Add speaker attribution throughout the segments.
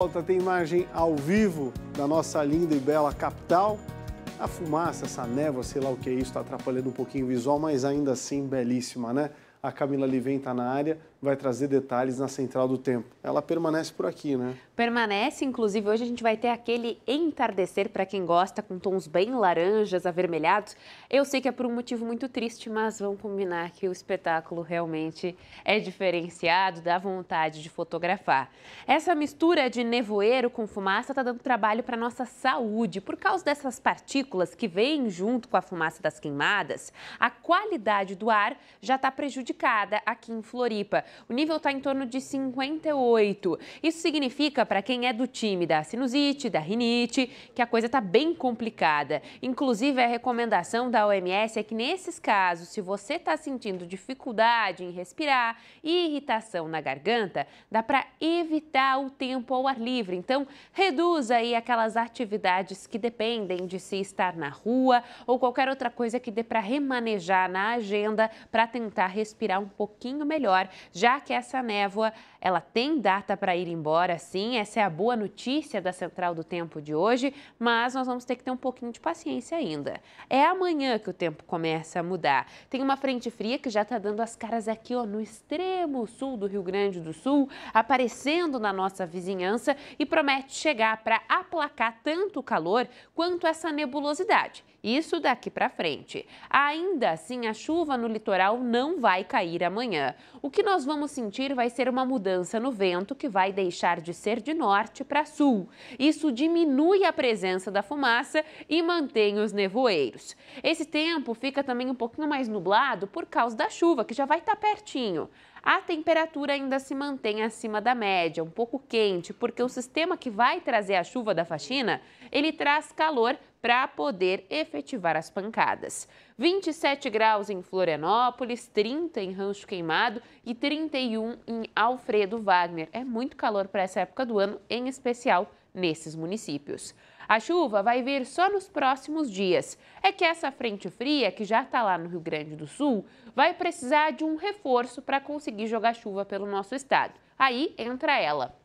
Speaker 1: Volta tem imagem ao vivo da nossa linda e bela capital. A fumaça, essa névoa, sei lá o que é isso, está atrapalhando um pouquinho o visual, mas ainda assim belíssima, né? A Camila Livem está na área vai trazer detalhes na Central do Tempo. Ela permanece por aqui, né?
Speaker 2: Permanece, inclusive hoje a gente vai ter aquele entardecer para quem gosta, com tons bem laranjas, avermelhados. Eu sei que é por um motivo muito triste, mas vamos combinar que o espetáculo realmente é diferenciado, dá vontade de fotografar. Essa mistura de nevoeiro com fumaça está dando trabalho para nossa saúde. Por causa dessas partículas que vêm junto com a fumaça das queimadas, a qualidade do ar já está prejudicada aqui em Floripa. O nível está em torno de 58. Isso significa, para quem é do time da sinusite, da rinite, que a coisa está bem complicada. Inclusive, a recomendação da OMS é que, nesses casos, se você está sentindo dificuldade em respirar e irritação na garganta, dá para evitar o tempo ao ar livre. Então, reduza aí aquelas atividades que dependem de se estar na rua ou qualquer outra coisa que dê para remanejar na agenda para tentar respirar um pouquinho melhor, já que essa névoa, ela tem data para ir embora, sim, essa é a boa notícia da Central do Tempo de hoje, mas nós vamos ter que ter um pouquinho de paciência ainda. É amanhã que o tempo começa a mudar. Tem uma frente fria que já está dando as caras aqui, ó, no extremo sul do Rio Grande do Sul, aparecendo na nossa vizinhança e promete chegar para aplacar tanto o calor quanto essa nebulosidade. Isso daqui para frente. Ainda assim, a chuva no litoral não vai cair amanhã. O que nós vamos sentir vai ser uma mudança no vento que vai deixar de ser de norte para sul. Isso diminui a presença da fumaça e mantém os nevoeiros. Esse tempo fica também um pouquinho mais nublado por causa da chuva, que já vai estar tá pertinho a temperatura ainda se mantém acima da média, um pouco quente, porque o sistema que vai trazer a chuva da faxina, ele traz calor para poder efetivar as pancadas. 27 graus em Florianópolis, 30 em Rancho Queimado e 31 em Alfredo Wagner. É muito calor para essa época do ano, em especial nesses municípios. A chuva vai vir só nos próximos dias. É que essa frente fria, que já está lá no Rio Grande do Sul, vai precisar de um reforço para conseguir jogar chuva pelo nosso estado. Aí entra ela,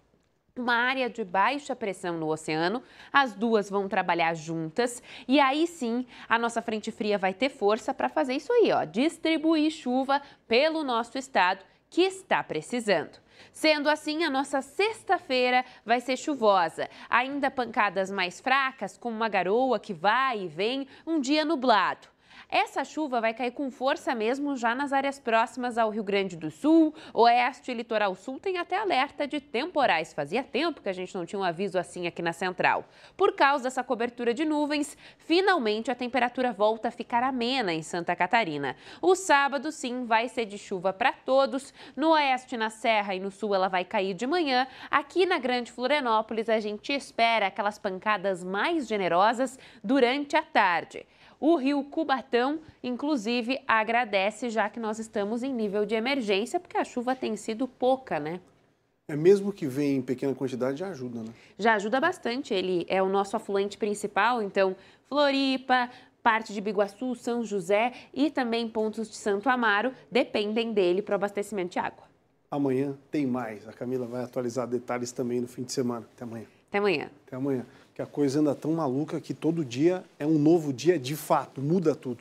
Speaker 2: uma área de baixa pressão no oceano, as duas vão trabalhar juntas e aí sim a nossa frente fria vai ter força para fazer isso aí, ó, distribuir chuva pelo nosso estado que está precisando. Sendo assim, a nossa sexta-feira vai ser chuvosa. Ainda pancadas mais fracas, com uma garoa que vai e vem, um dia nublado. Essa chuva vai cair com força mesmo já nas áreas próximas ao Rio Grande do Sul, Oeste e Litoral Sul tem até alerta de temporais. Fazia tempo que a gente não tinha um aviso assim aqui na Central. Por causa dessa cobertura de nuvens, finalmente a temperatura volta a ficar amena em Santa Catarina. O sábado, sim, vai ser de chuva para todos. No Oeste, na Serra e no Sul, ela vai cair de manhã. Aqui na Grande Florianópolis, a gente espera aquelas pancadas mais generosas durante a tarde. O Rio Cubatão, inclusive, agradece, já que nós estamos em nível de emergência, porque a chuva tem sido pouca, né?
Speaker 1: É mesmo que venha em pequena quantidade, já ajuda, né?
Speaker 2: Já ajuda bastante. Ele é o nosso afluente principal, então Floripa, parte de Biguaçu, São José e também pontos de Santo Amaro dependem dele para o abastecimento de água.
Speaker 1: Amanhã tem mais. A Camila vai atualizar detalhes também no fim de semana. Até amanhã. Até amanhã. Até amanhã. Que a coisa anda tão maluca que todo dia é um novo dia de fato, muda tudo.